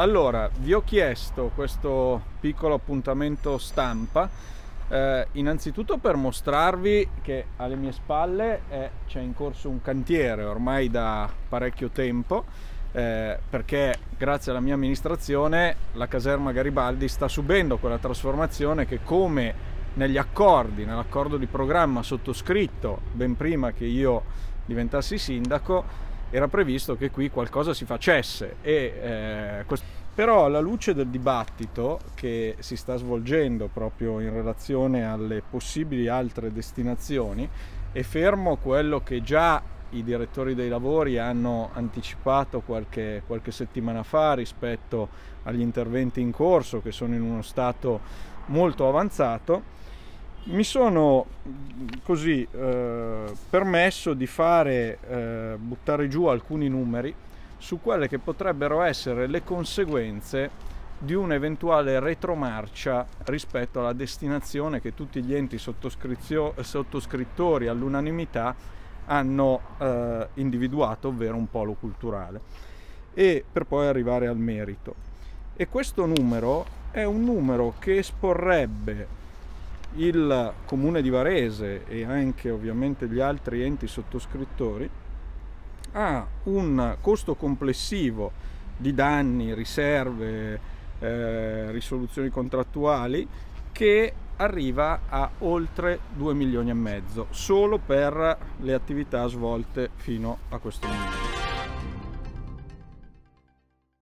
Allora, vi ho chiesto questo piccolo appuntamento stampa eh, innanzitutto per mostrarvi che alle mie spalle c'è in corso un cantiere ormai da parecchio tempo eh, perché grazie alla mia amministrazione la caserma Garibaldi sta subendo quella trasformazione che come negli accordi, nell'accordo di programma sottoscritto ben prima che io diventassi sindaco, era previsto che qui qualcosa si facesse. E, eh, quest- però alla luce del dibattito che si sta svolgendo proprio in relazione alle possibili altre destinazioni, e fermo quello che già i direttori dei lavori hanno anticipato qualche, qualche settimana fa rispetto agli interventi in corso che sono in uno stato molto avanzato, mi sono mm, così eh, permesso di fare eh, buttare giù alcuni numeri su quelle che potrebbero essere le conseguenze di un'eventuale retromarcia rispetto alla destinazione che tutti gli enti sottoscrittori all'unanimità hanno eh, individuato, ovvero un polo culturale, e per poi arrivare al merito. E questo numero è un numero che esporrebbe il comune di Varese e anche ovviamente gli altri enti sottoscrittori ha un costo complessivo di danni, riserve, eh, risoluzioni contrattuali che arriva a oltre 2 milioni e mezzo solo per le attività svolte fino a questo momento.